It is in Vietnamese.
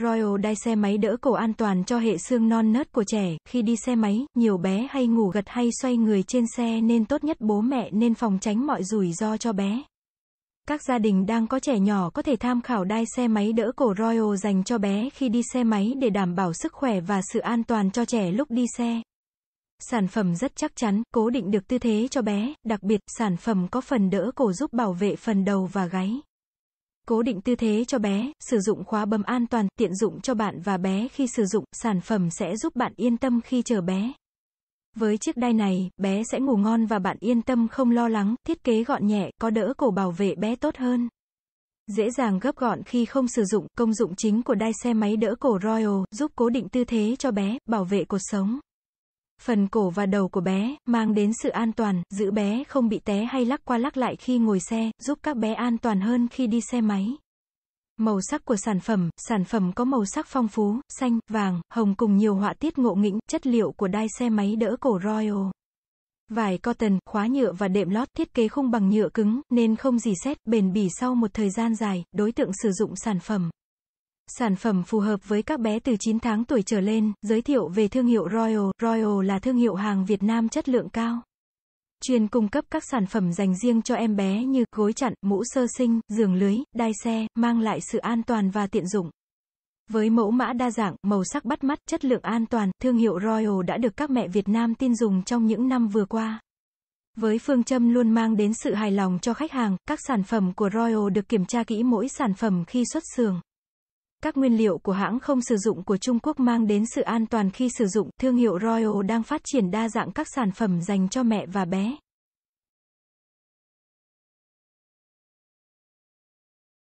Royal đai xe máy đỡ cổ an toàn cho hệ xương non nớt của trẻ. Khi đi xe máy, nhiều bé hay ngủ gật hay xoay người trên xe nên tốt nhất bố mẹ nên phòng tránh mọi rủi ro cho bé. Các gia đình đang có trẻ nhỏ có thể tham khảo đai xe máy đỡ cổ Royal dành cho bé khi đi xe máy để đảm bảo sức khỏe và sự an toàn cho trẻ lúc đi xe. Sản phẩm rất chắc chắn, cố định được tư thế cho bé, đặc biệt sản phẩm có phần đỡ cổ giúp bảo vệ phần đầu và gáy. Cố định tư thế cho bé, sử dụng khóa bấm an toàn, tiện dụng cho bạn và bé khi sử dụng, sản phẩm sẽ giúp bạn yên tâm khi chờ bé. Với chiếc đai này, bé sẽ ngủ ngon và bạn yên tâm không lo lắng, thiết kế gọn nhẹ, có đỡ cổ bảo vệ bé tốt hơn. Dễ dàng gấp gọn khi không sử dụng, công dụng chính của đai xe máy đỡ cổ Royal, giúp cố định tư thế cho bé, bảo vệ cuộc sống phần cổ và đầu của bé, mang đến sự an toàn, giữ bé không bị té hay lắc qua lắc lại khi ngồi xe, giúp các bé an toàn hơn khi đi xe máy. Màu sắc của sản phẩm, sản phẩm có màu sắc phong phú, xanh, vàng, hồng cùng nhiều họa tiết ngộ nghĩnh, chất liệu của đai xe máy đỡ cổ Royal. Vải cotton, khóa nhựa và đệm lót thiết kế khung bằng nhựa cứng, nên không gì xét, bền bỉ sau một thời gian dài, đối tượng sử dụng sản phẩm. Sản phẩm phù hợp với các bé từ 9 tháng tuổi trở lên, giới thiệu về thương hiệu Royal. Royal là thương hiệu hàng Việt Nam chất lượng cao. Chuyên cung cấp các sản phẩm dành riêng cho em bé như gối chặn, mũ sơ sinh, giường lưới, đai xe, mang lại sự an toàn và tiện dụng. Với mẫu mã đa dạng, màu sắc bắt mắt, chất lượng an toàn, thương hiệu Royal đã được các mẹ Việt Nam tin dùng trong những năm vừa qua. Với phương châm luôn mang đến sự hài lòng cho khách hàng, các sản phẩm của Royal được kiểm tra kỹ mỗi sản phẩm khi xuất xưởng các nguyên liệu của hãng không sử dụng của Trung Quốc mang đến sự an toàn khi sử dụng. Thương hiệu Royal đang phát triển đa dạng các sản phẩm dành cho mẹ và bé.